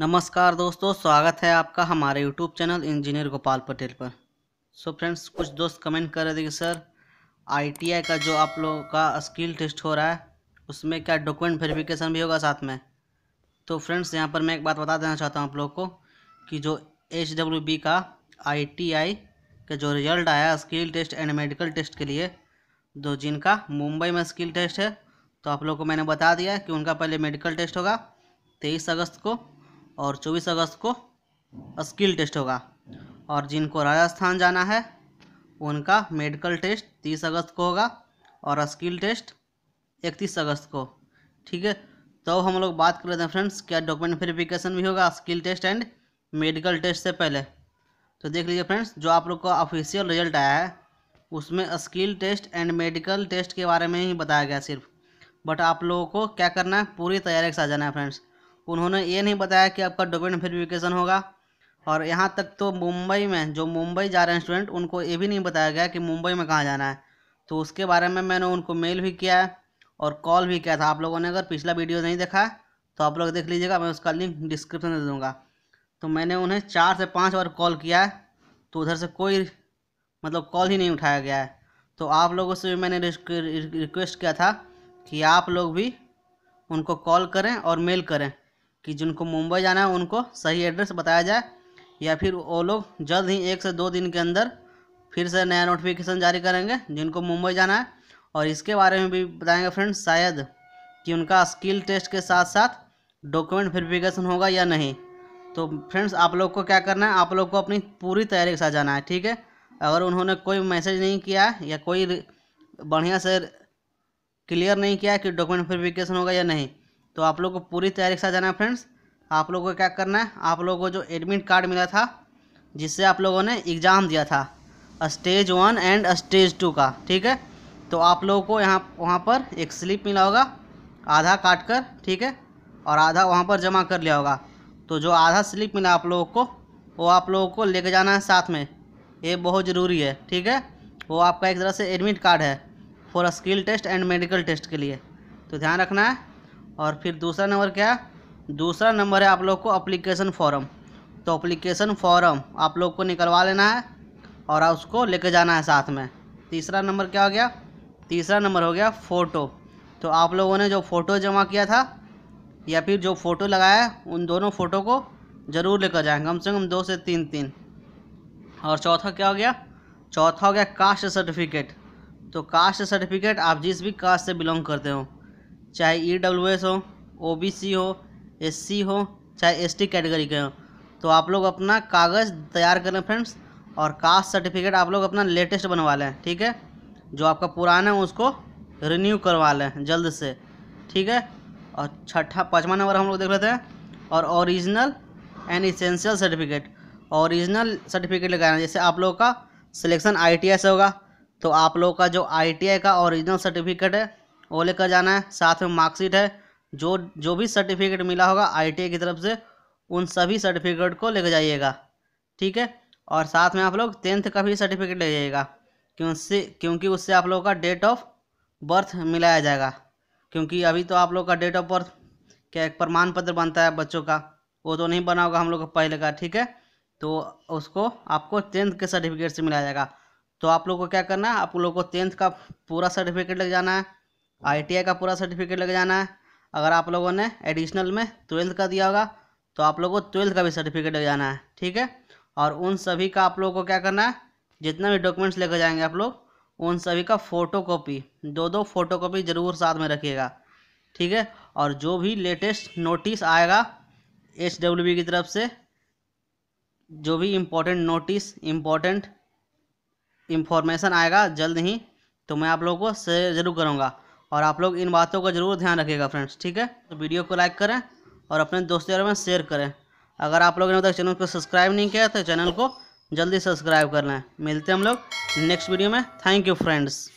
नमस्कार दोस्तों स्वागत है आपका हमारे YouTube channel engineer Gopal Patel पर सो so फ्रेंड्स कुछ दोस्त कमेंट कर रहे थे कि सर आई का जो आप लोगों का स्किल टेस्ट हो रहा है उसमें क्या डॉक्यूमेंट वेरिफिकेशन भी होगा साथ में तो फ्रेंड्स यहां पर मैं एक बात बता देना चाहता हूं आप लोगों को कि जो एच का आई का जो रिजल्ट आया skill test and medical test के लिए दो जिनका मुंबई में स्किल टेस्ट है तो आप लोग को मैंने बता दिया कि उनका पहले मेडिकल टेस्ट होगा तेईस अगस्त को और 24 अगस्त को स्किल टेस्ट होगा और जिनको राजस्थान जाना है उनका मेडिकल टेस्ट 30 अगस्त को होगा और स्किल टेस्ट 31 अगस्त को ठीक है तो हम लोग बात कर लेते हैं फ्रेंड्स क्या डॉक्यूमेंट वेरिफिकेशन भी होगा skill test and medical test से पहले तो देख लीजिए फ्रेंड्स जो आप लोग का ऑफिशियल रिजल्ट आया है उसमें skill test and medical test के बारे में ही बताया गया सिर्फ बट आप लोगों को क्या करना है पूरी तैयारी के साथ जाना है फ्रेंड्स उन्होंने ये नहीं बताया कि आपका डॉक्यूमेंट वेरिफिकेशन होगा और यहाँ तक तो मुंबई में जो मुंबई जा रहे हैं स्टूडेंट उनको ये भी नहीं बताया गया कि मुंबई में कहाँ जाना है तो उसके बारे में मैंने उनको मेल भी किया है और कॉल भी किया था आप लोगों ने अगर पिछला वीडियो नहीं देखा है तो आप लोग देख लीजिएगा मैं उसका लिंक डिस्क्रिप्शन दे दूँगा तो मैंने उन्हें चार से पाँच बार कॉल किया है तो उधर से कोई मतलब कॉल ही नहीं उठाया गया है तो आप लोगों से भी मैंने रिक्वेस्ट किया था कि आप लोग भी उनको कॉल करें और मेल करें कि जिनको मुंबई जाना है उनको सही एड्रेस बताया जाए या फिर वो लोग जल्द ही एक से दो दिन के अंदर फिर से नया नोटिफिकेशन जारी करेंगे जिनको मुंबई जाना है और इसके बारे में भी बताएंगे फ्रेंड्स शायद कि उनका स्किल टेस्ट के साथ साथ डॉक्यूमेंट वेरिफिकेशन होगा या नहीं तो फ्रेंड्स आप लोग को क्या करना है आप लोग को अपनी पूरी तैयारी के साथ जाना है ठीक है अगर उन्होंने कोई मैसेज नहीं किया या कोई बढ़िया से क्लियर नहीं किया कि डॉक्यूमेंट वेरिफिकेशन होगा या नहीं तो आप लोग को पूरी तैयारी के साथ जाना है फ्रेंड्स आप लोगों को क्या करना है आप लोगों को जो एडमिट कार्ड मिला था जिससे आप लोगों ने एग्ज़ाम दिया था stage one and stage two का ठीक है तो आप लोगों को यहाँ वहाँ पर एक स्लिप मिला होगा आधा काट कर ठीक है और आधा वहाँ पर जमा कर लिया होगा तो जो आधा स्लिप मिला आप लोगों को वो आप लोगों को लेके जाना है साथ में ये बहुत ज़रूरी है ठीक है वो आपका एक तरह से एडमिट कार्ड है for skill test and medical test के लिए तो ध्यान रखना है और फिर दूसरा नंबर क्या है दूसरा नंबर है आप लोग को अप्लीकेशन फॉर्म तो अप्लीकेशन फॉर्म आप लोग को निकलवा लेना है और उसको लेके जाना है साथ में तीसरा नंबर क्या हो गया तीसरा नंबर हो गया फ़ोटो तो आप लोगों ने जो फ़ोटो जमा किया था या फिर जो फ़ोटो लगाया है उन दोनों फ़ोटो को ज़रूर लेकर जाएँ कम से कम दो से तीन तीन और चौथा क्या हो गया चौथा हो गया कास्ट सर्टिफिकेट तो कास्ट सर्टिफिकेट आप जिस भी कास्ट से बिलोंग करते हो चाहे ई डब्ल्यू एस हो ओ बी सी हो एस सी हो चाहे एस टी कैटेगरी के हों तो आप लोग अपना कागज़ तैयार करें फ्रेंड्स और कास्ट सर्टिफिकेट आप लोग अपना लेटेस्ट बनवा लें ठीक है जो आपका पुराना है उसको रिन्यू करवा लें जल्द से ठीक है और छठा पाँचवा नंबर हम लोग देख लेते हैं और original and essential certificate original certificate लगाना जैसे आप लोगों का सिलेक्शन आई से होगा तो आप लोगों का जो आई का ओरिजिनल सर्टिफिकेट है वो लेकर जाना है साथ में मार्कशीट है जो जो भी सर्टिफिकेट मिला होगा आई की तरफ से उन सभी सर्टिफिकेट को लेकर जाइएगा ठीक है और साथ में आप लोग टेंथ का भी सर्टिफिकेट ले जाइएगा क्योंकि क्योंकि उससे आप लोगों का डेट ऑफ बर्थ मिलाया जाएगा क्योंकि अभी तो आप लोग का डेट ऑफ बर्थ क्या एक प्रमाण पत्र बनता है बच्चों का वो तो नहीं बना होगा हम लोग का पहले का ठीक है तो उसको आपको टेंथ के सर्टिफिकेट से मिलाया जाएगा तो आप लोग को क्या करना है आप लोग को टेंथ का पूरा सर्टिफिकेट ले जाना है आई का पूरा सर्टिफिकेट लग जाना है अगर आप लोगों ने एडिशनल में ट्वेल्थ का दिया होगा तो आप लोगों को ट्वेल्थ का भी सर्टिफिकेट लग जाना है ठीक है और उन सभी का आप लोगों को क्या करना है जितना भी डॉक्यूमेंट्स लेकर जाएंगे आप लोग उन सभी का फ़ोटो कॉपी दो दो फ़ोटो कॉपी ज़रूर साथ में रखिएगा ठीक है और जो भी लेटेस्ट नोटिस आएगा एच डब्ल्यू की तरफ से जो भी इम्पोर्टेंट नोटिस इम्पोर्टेंट इंफॉर्मेशन आएगा जल्द ही तो मैं आप लोगों को शेयर जरूर करूँगा और आप लोग इन बातों का ज़रूर ध्यान रखिएगा फ्रेंड्स ठीक है तो वीडियो को लाइक करें और अपने दोस्तों यारों में शेयर करें अगर आप लोगों ने अभी तक चैनल को सब्सक्राइब नहीं किया तो चैनल को जल्दी सब्सक्राइब कर लें मिलते हैं हम लोग नेक्स्ट वीडियो में थैंक यू फ्रेंड्स